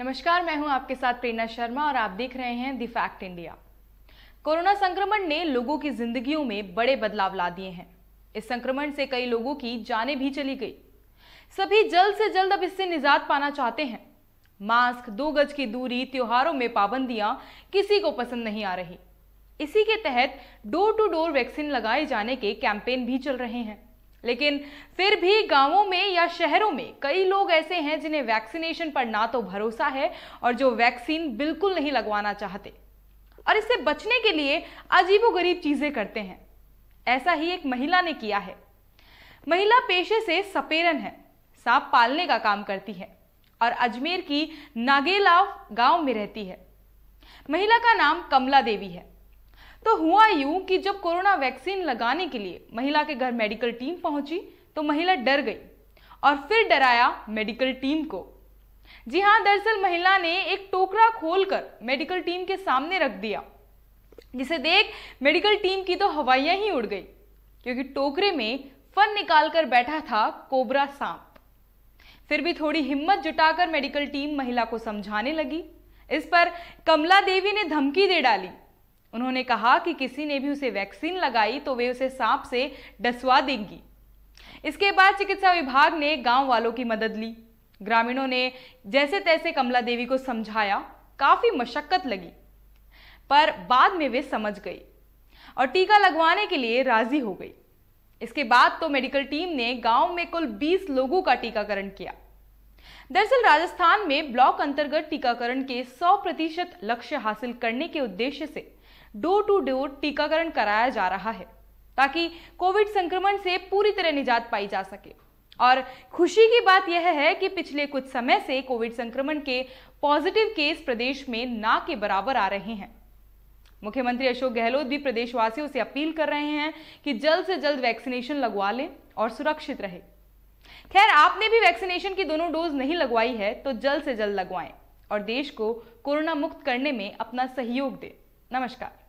नमस्कार मैं हूं आपके साथ प्रेरणा शर्मा और आप देख रहे हैं दी फैक्ट इंडिया कोरोना संक्रमण ने लोगों की जिंदगियों में बड़े बदलाव ला दिए हैं इस संक्रमण से कई लोगों की जाने भी चली गई सभी जल्द से जल्द अब इससे निजात पाना चाहते हैं मास्क दो गज की दूरी त्योहारों में पाबंदियां किसी को पसंद नहीं आ रही इसी के तहत डोर टू डोर वैक्सीन लगाए जाने के कैंपेन भी चल रहे हैं लेकिन फिर भी गांवों में या शहरों में कई लोग ऐसे हैं जिन्हें वैक्सीनेशन पर ना तो भरोसा है और जो वैक्सीन बिल्कुल नहीं लगवाना चाहते और इससे बचने के लिए अजीबोगरीब चीजें करते हैं ऐसा ही एक महिला ने किया है महिला पेशे से सपेरन है सांप पालने का काम करती है और अजमेर की नागेलाव गांव में रहती है महिला का नाम कमला देवी है तो हुआ यूं कि जब कोरोना वैक्सीन लगाने के लिए महिला के घर मेडिकल टीम पहुंची तो महिला डर गई और फिर डराया मेडिकल टीम को जी हां दरअसल महिला ने एक टोकरा खोलकर मेडिकल टीम के सामने रख दिया जिसे देख मेडिकल टीम की तो हवाइयां ही उड़ गई क्योंकि टोकरे में फन निकालकर बैठा था कोबरा सांप फिर भी थोड़ी हिम्मत जुटाकर मेडिकल टीम महिला को समझाने लगी इस पर कमला देवी ने धमकी दे डाली उन्होंने कहा कि किसी ने भी उसे वैक्सीन लगाई तो वे उसे सांप से डसवा देंगी इसके बाद चिकित्सा विभाग ने गांव वालों की मदद ली ग्रामीणों ने जैसे तैसे कमला देवी को समझाया काफी मशक्कत लगी पर बाद में वे समझ गई और टीका लगवाने के लिए राजी हो गई इसके बाद तो मेडिकल टीम ने गांव में कुल 20 लोगों का टीकाकरण किया दरअसल राजस्थान में ब्लॉक अंतर्गत टीकाकरण के 100 प्रतिशत लक्ष्य हासिल करने के उद्देश्य से डोर टू डोर टीकाकरण कराया जा रहा है ताकि कोविड संक्रमण से पूरी तरह निजात पाई जा सके और खुशी की बात यह है कि पिछले कुछ समय से कोविड संक्रमण के पॉजिटिव केस प्रदेश में ना के बराबर आ रहे हैं मुख्यमंत्री अशोक गहलोत भी प्रदेशवासियों से अपील कर रहे हैं कि जल्द से जल्द वैक्सीनेशन लगवा लें और सुरक्षित रहें खैर आपने भी वैक्सीनेशन की दोनों डोज नहीं लगवाई है तो जल्द से जल्द लगवाएं और देश को कोरोना मुक्त करने में अपना सहयोग दें नमस्कार